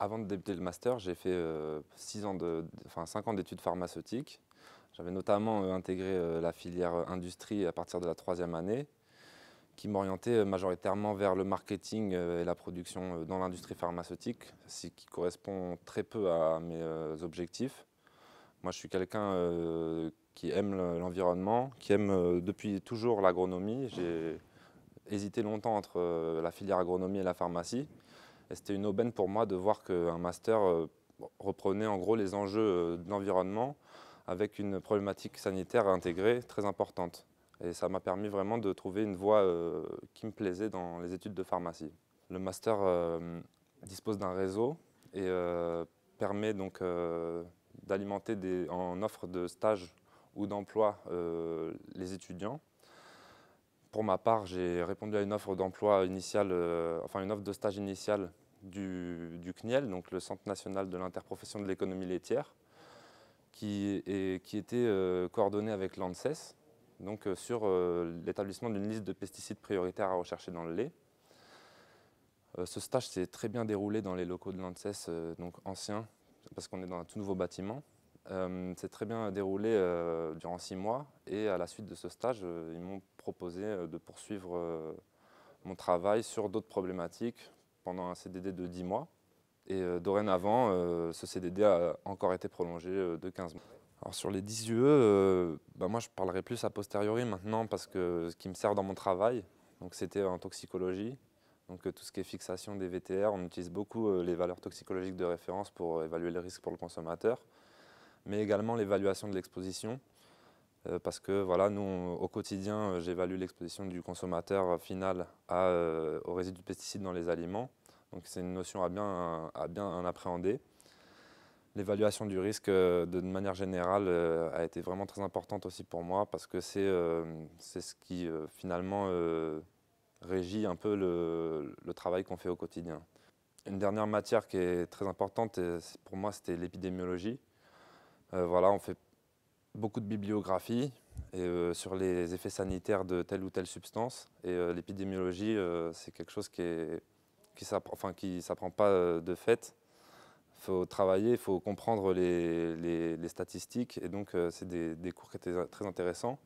avant de débuter le master, j'ai fait euh, ans enfin, 5 ans d'études pharmaceutiques. J'avais notamment euh, intégré euh, la filière industrie à partir de la troisième année, qui m'orientait majoritairement vers le marketing et la production dans l'industrie pharmaceutique, ce qui correspond très peu à mes objectifs. Moi, je suis quelqu'un qui aime l'environnement, qui aime depuis toujours l'agronomie. J'ai hésité longtemps entre la filière agronomie et la pharmacie. Et c'était une aubaine pour moi de voir qu'un master euh, reprenait en gros les enjeux euh, de l'environnement avec une problématique sanitaire intégrée très importante. Et ça m'a permis vraiment de trouver une voie euh, qui me plaisait dans les études de pharmacie. Le master dispose d'un réseau et permet donc d'alimenter en offre de stages ou d'emploi les étudiants pour ma part, j'ai répondu à une offre d'emploi initiale, euh, enfin une offre de stage initiale du, CNIEL, donc le Centre national de l'interprofession de l'économie laitière, qui, était euh, coordonné avec l'ANSES, donc euh, sur l'établissement d'une liste de pesticides prioritaires à rechercher dans le lait. ce stage s'est très bien déroulé dans les locaux de l'ANSES, donc anciens, parce qu'on est dans un tout nouveau bâtiment. Euh, c'est très bien déroulé euh, durant six mois et à la suite de ce stage, euh, ils m'ont proposé de poursuivre mon travail sur d'autres problématiques pendant un CDD de dix mois. Et dorénavant, ce CDD a encore été prolongé de 15 mois. Alors sur les 10 UE, bah, moi je parlerai plus a posteriori maintenant parce que ce qui me sert dans mon travail, c'était en toxicologie, donc tout ce qui est fixation des VTR, on utilise beaucoup les valeurs toxicologiques de référence pour évaluer les risques pour le consommateur mais également l'évaluation de l'exposition. Euh, parce que voilà, nous, au quotidien, euh, j'évalue l'exposition du consommateur final à, euh, aux résidus pesticides dans les aliments. Donc c'est une notion à bien, à bien en appréhender. L'évaluation du risque, de manière générale, a été vraiment très importante aussi pour moi parce que c'est ce qui finalement régit un peu le, le travail qu'on fait au quotidien. Une dernière matière qui est très importante pour moi, c'était l'épidémiologie. Euh, voilà, on fait beaucoup de bibliographies euh, sur les effets sanitaires de telle ou telle substance. Et euh, l'épidémiologie, c'est quelque chose qui ne s'apprend pas de fait. Il faut travailler, il faut comprendre les, statistiques. Et donc, c'est des, cours qui étaient très intéressants.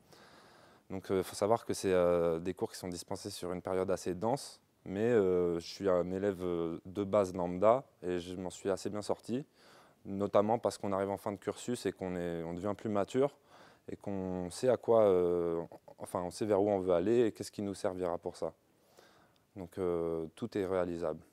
Donc, il faut savoir que c'est des cours qui sont dispensés sur une période assez dense. Mais je suis un élève de base lambda et je m'en suis assez bien sorti notamment parce qu'on arrive en fin de cursus et qu'on on devient plus mature et qu'on sait à quoi, euh, enfin on sait vers où on veut aller et qu'est-ce qui nous servira pour ça. Donc euh, tout est réalisable.